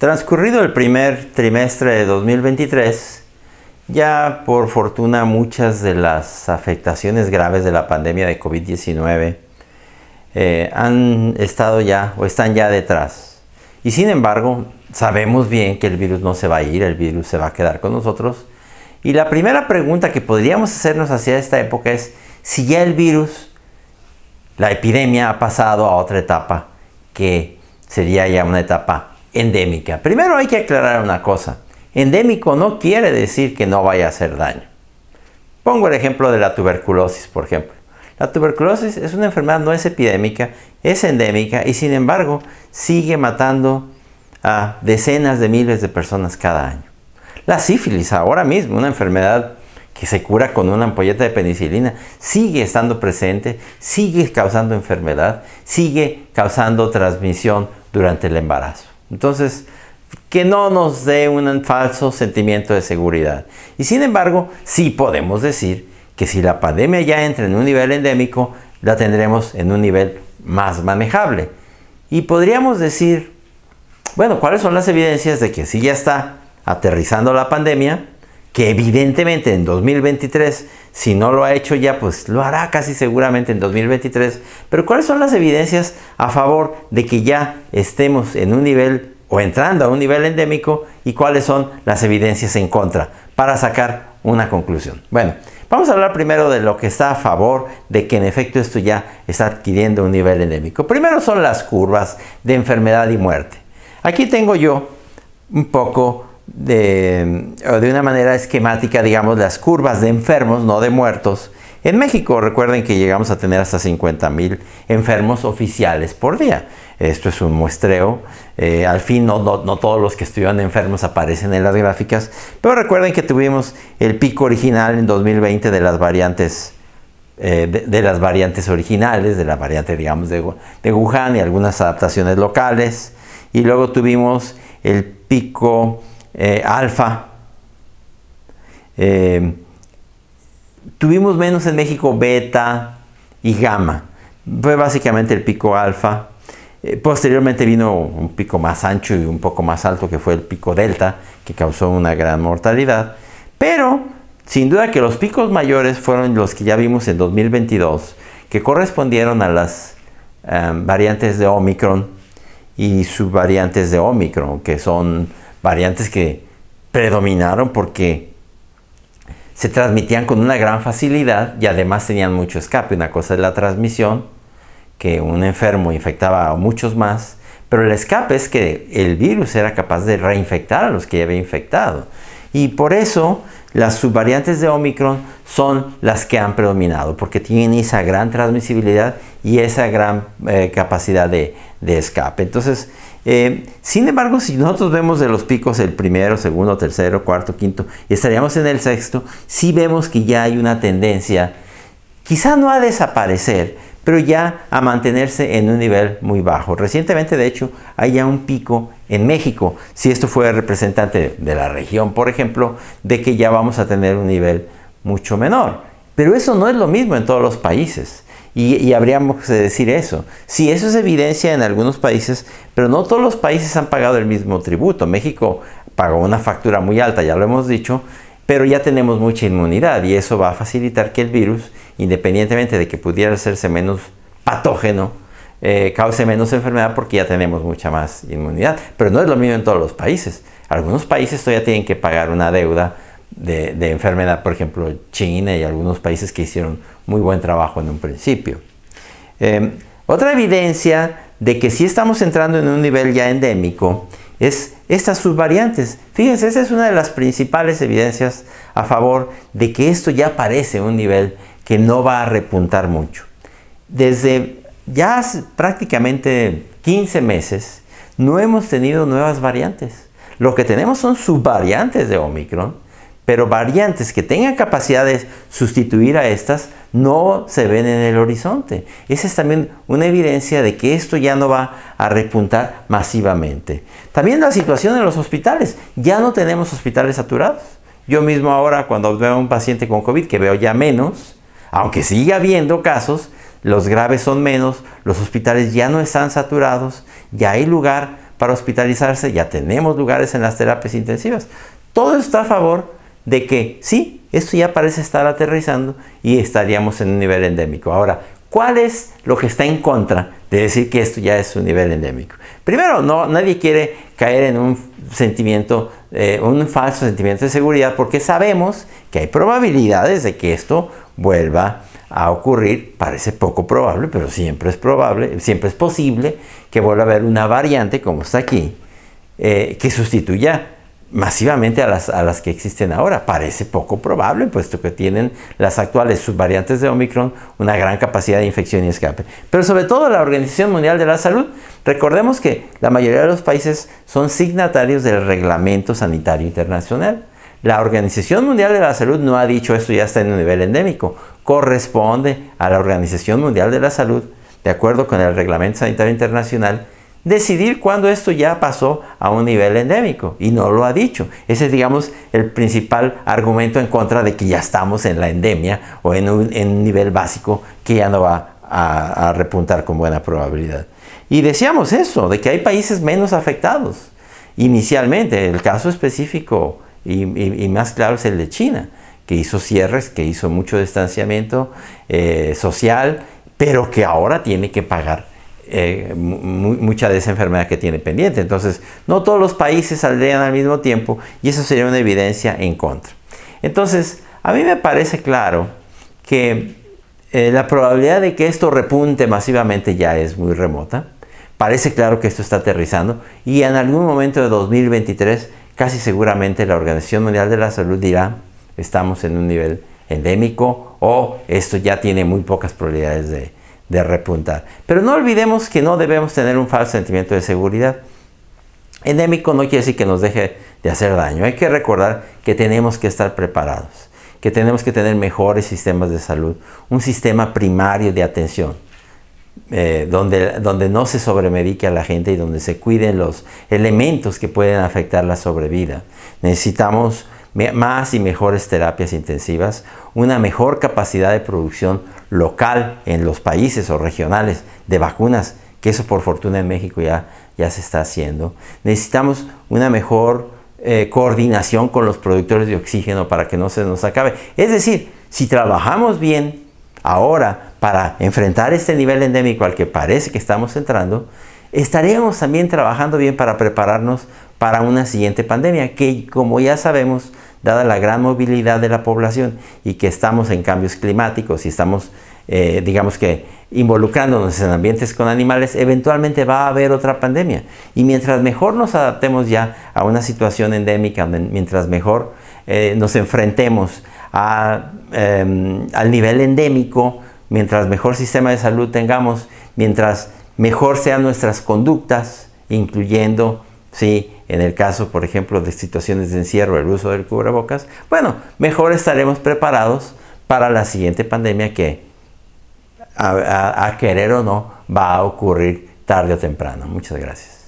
Transcurrido el primer trimestre de 2023, ya por fortuna muchas de las afectaciones graves de la pandemia de COVID-19 eh, han estado ya o están ya detrás. Y sin embargo, sabemos bien que el virus no se va a ir, el virus se va a quedar con nosotros. Y la primera pregunta que podríamos hacernos hacia esta época es si ya el virus, la epidemia ha pasado a otra etapa que sería ya una etapa endémica. Primero hay que aclarar una cosa. Endémico no quiere decir que no vaya a hacer daño. Pongo el ejemplo de la tuberculosis, por ejemplo. La tuberculosis es una enfermedad no es epidémica, es endémica y sin embargo sigue matando a decenas de miles de personas cada año. La sífilis ahora mismo, una enfermedad que se cura con una ampolleta de penicilina, sigue estando presente, sigue causando enfermedad, sigue causando transmisión durante el embarazo. Entonces, que no nos dé un falso sentimiento de seguridad. Y sin embargo, sí podemos decir que si la pandemia ya entra en un nivel endémico, la tendremos en un nivel más manejable. Y podríamos decir, bueno, ¿cuáles son las evidencias de que si ya está aterrizando la pandemia? que evidentemente en 2023, si no lo ha hecho ya, pues lo hará casi seguramente en 2023. Pero ¿cuáles son las evidencias a favor de que ya estemos en un nivel o entrando a un nivel endémico y cuáles son las evidencias en contra para sacar una conclusión? Bueno, Vamos a hablar primero de lo que está a favor de que en efecto esto ya está adquiriendo un nivel endémico. Primero son las curvas de enfermedad y muerte. Aquí tengo yo un poco de, de una manera esquemática, digamos, las curvas de enfermos, no de muertos. En México, recuerden que llegamos a tener hasta 50.000 enfermos oficiales por día. Esto es un muestreo. Eh, al fin, no, todos los que estuvieron enfermos aparecen en las gráficas, pero recuerden que tuvimos el pico original en 2020 de las variantes. Eh, de, las variantes originales, de la variante, digamos, de Wuhan y algunas adaptaciones locales. Y luego tuvimos el pico eh, alfa. Eh, tuvimos menos en México beta y gamma. Fue básicamente el pico alfa. Eh, posteriormente vino un pico más ancho y un poco más alto que fue el pico delta, que causó una gran mortalidad. Pero sin duda que los picos mayores fueron los que ya vimos en 2022, que correspondieron a las variantes de Omicron y subvariantes de Omicron, que son variantes que predominaron porque se transmitían con una gran facilidad y además tenían mucho escape. Una cosa es la transmisión, que un enfermo infectaba a muchos más, pero el escape es que el virus era capaz de reinfectar a los que ya había infectado. Y por eso las subvariantes de Omicron son las que han predominado porque tienen esa gran transmisibilidad y esa gran eh, capacidad de, escape. Entonces, eh, sin embargo, si nosotros vemos de los picos el primero, segundo, tercero, cuarto, quinto y estaríamos en el sexto, si vemos que ya hay una tendencia, quizá no a desaparecer, pero ya a mantenerse en un nivel muy bajo. Recientemente, de hecho, hay ya un pico en México, si esto fuera representante de la región, por ejemplo, de que ya vamos a tener un nivel mucho menor. Pero eso no es lo mismo en todos los países. Y, habríamos que decir eso. Sí, eso es evidencia en algunos países, pero no todos los países han pagado el mismo tributo. México pagó una factura muy alta, ya lo hemos dicho, pero ya tenemos mucha inmunidad y eso va a facilitar que el virus, independientemente de que pudiera hacerse menos patógeno, eh, cause menos enfermedad porque ya tenemos mucha más inmunidad. Pero no es lo mismo en todos los países. Algunos países todavía tienen que pagar una deuda de, enfermedad, por ejemplo China y algunos países que hicieron muy buen trabajo en un principio. Eh, otra evidencia de que sí estamos entrando en un nivel ya endémico es estas subvariantes. Fíjense, esa es una de las principales evidencias a favor de que esto ya parece un nivel que no va a repuntar mucho. Desde ya prácticamente 15 meses no hemos tenido nuevas variantes. Lo que tenemos son subvariantes de Omicron pero variantes que tengan capacidad de sustituir a estas no se ven en el horizonte. Esa es también una evidencia de que esto ya no va a repuntar masivamente. También la situación en los hospitales. Ya no tenemos hospitales saturados. Yo mismo ahora cuando veo a un paciente con COVID, que veo ya menos, aunque siga habiendo casos, los graves son menos, los hospitales ya no están saturados, ya hay lugar para hospitalizarse, ya tenemos lugares en las terapias intensivas. Todo está a favor de que sí, esto ya parece estar aterrizando y estaríamos en un nivel endémico. Ahora, ¿cuál es lo que está en contra de decir que esto ya es un nivel endémico? Primero, no, nadie quiere caer en un sentimiento, eh, un falso sentimiento de seguridad porque sabemos que hay probabilidades de que esto vuelva a ocurrir, parece poco probable, pero siempre es probable, siempre es posible que vuelva a haber una variante como está aquí, eh, que sustituya masivamente a las, a las que existen ahora. Parece poco probable, puesto que tienen las actuales subvariantes de Omicron una gran capacidad de infección y escape. Pero sobre todo la Organización Mundial de la Salud, recordemos que la mayoría de los países son signatarios del Reglamento Sanitario Internacional. La Organización Mundial de la Salud no ha dicho esto ya está en un nivel endémico, corresponde a la Organización Mundial de la Salud, de acuerdo con el Reglamento Sanitario Internacional, decidir cuándo esto ya pasó a un nivel endémico y no lo ha dicho. Ese es, digamos, el principal argumento en contra de que ya estamos en la endemia o en un, nivel básico que ya no va a, repuntar con buena probabilidad. Y decíamos eso, de que hay países menos afectados. Inicialmente, el caso específico y, más claro es el de China, que hizo cierres, que hizo mucho distanciamiento eh, social, pero que ahora tiene que pagar eh, mucha de esa enfermedad que tiene pendiente. Entonces, no todos los países saldrían al mismo tiempo y eso sería una evidencia en contra. Entonces, a mí me parece claro que eh, la probabilidad de que esto repunte masivamente ya es muy remota. Parece claro que esto está aterrizando y en algún momento de 2023 casi seguramente la Organización Mundial de la Salud dirá estamos en un nivel endémico o esto ya tiene muy pocas probabilidades de, de repuntar. Pero no olvidemos que no debemos tener un falso sentimiento de seguridad. Endémico no quiere decir que nos deje de hacer daño. Hay que recordar que tenemos que estar preparados, que tenemos que tener mejores sistemas de salud, un sistema primario de atención. Eh, donde, donde, no se sobremedique a la gente y donde se cuiden los elementos que pueden afectar la sobrevida. Necesitamos más y mejores terapias intensivas, una mejor capacidad de producción local en los países o regionales de vacunas, que eso por fortuna en México ya, ya se está haciendo. Necesitamos una mejor eh, coordinación con los productores de oxígeno para que no se nos acabe. Es decir, si trabajamos bien ahora para enfrentar este nivel endémico al que parece que estamos entrando, estaríamos también trabajando bien para prepararnos para una siguiente pandemia, que como ya sabemos, dada la gran movilidad de la población y que estamos en cambios climáticos y estamos, eh, digamos que, involucrándonos en ambientes con animales, eventualmente va a haber otra pandemia. Y mientras mejor nos adaptemos ya a una situación endémica, mientras mejor eh, nos enfrentemos em, al nivel endémico, mientras mejor sistema de salud tengamos, mientras mejor sean nuestras conductas, incluyendo, sí, en el caso, por ejemplo, de situaciones de encierro, el uso del cubrebocas, bueno, mejor estaremos preparados para la siguiente pandemia que a querer o no va a ocurrir tarde o temprano. Muchas gracias.